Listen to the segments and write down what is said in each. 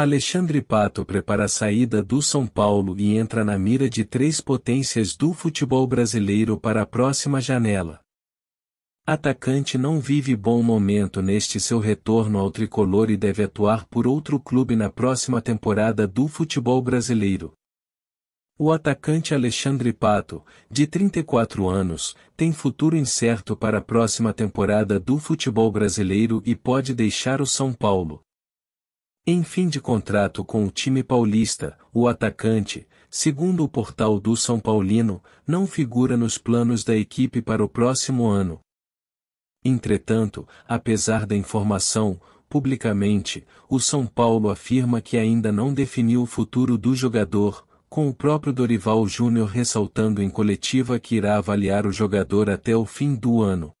Alexandre Pato prepara a saída do São Paulo e entra na mira de três potências do futebol brasileiro para a próxima janela. Atacante não vive bom momento neste seu retorno ao tricolor e deve atuar por outro clube na próxima temporada do futebol brasileiro. O atacante Alexandre Pato, de 34 anos, tem futuro incerto para a próxima temporada do futebol brasileiro e pode deixar o São Paulo. Em fim de contrato com o time paulista, o atacante, segundo o portal do São Paulino, não figura nos planos da equipe para o próximo ano. Entretanto, apesar da informação, publicamente, o São Paulo afirma que ainda não definiu o futuro do jogador, com o próprio Dorival Júnior ressaltando em coletiva que irá avaliar o jogador até o fim do ano.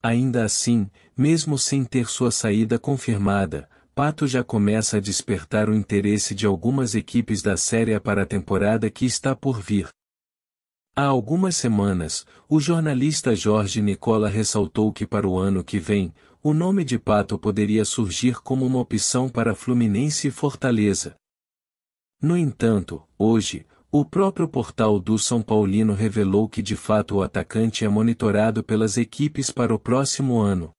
Ainda assim, mesmo sem ter sua saída confirmada, Pato já começa a despertar o interesse de algumas equipes da Série A para a temporada que está por vir. Há algumas semanas, o jornalista Jorge Nicola ressaltou que para o ano que vem, o nome de Pato poderia surgir como uma opção para Fluminense e Fortaleza. No entanto, hoje, o próprio portal do São Paulino revelou que de fato o atacante é monitorado pelas equipes para o próximo ano.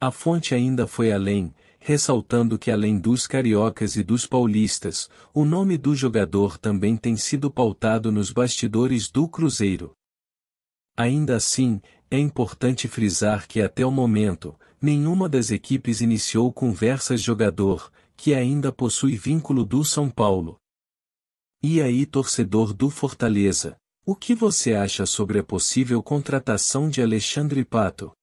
A fonte ainda foi além, ressaltando que além dos cariocas e dos paulistas, o nome do jogador também tem sido pautado nos bastidores do Cruzeiro. Ainda assim, é importante frisar que até o momento, nenhuma das equipes iniciou conversas jogador, que ainda possui vínculo do São Paulo. E aí, torcedor do Fortaleza, o que você acha sobre a possível contratação de Alexandre Pato?